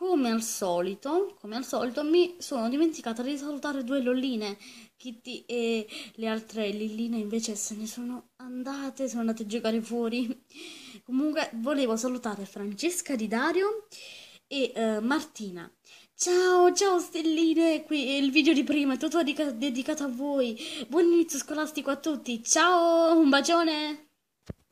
come al solito, come al solito mi sono dimenticata di salutare due lolline, Kitty e le altre lilline invece se ne sono andate, sono andate a giocare fuori. Comunque volevo salutare Francesca Di Dario e uh, Martina. Ciao, ciao stelline, qui il video di prima è tutto dedicato a voi. Buon inizio scolastico a tutti, ciao, un bacione!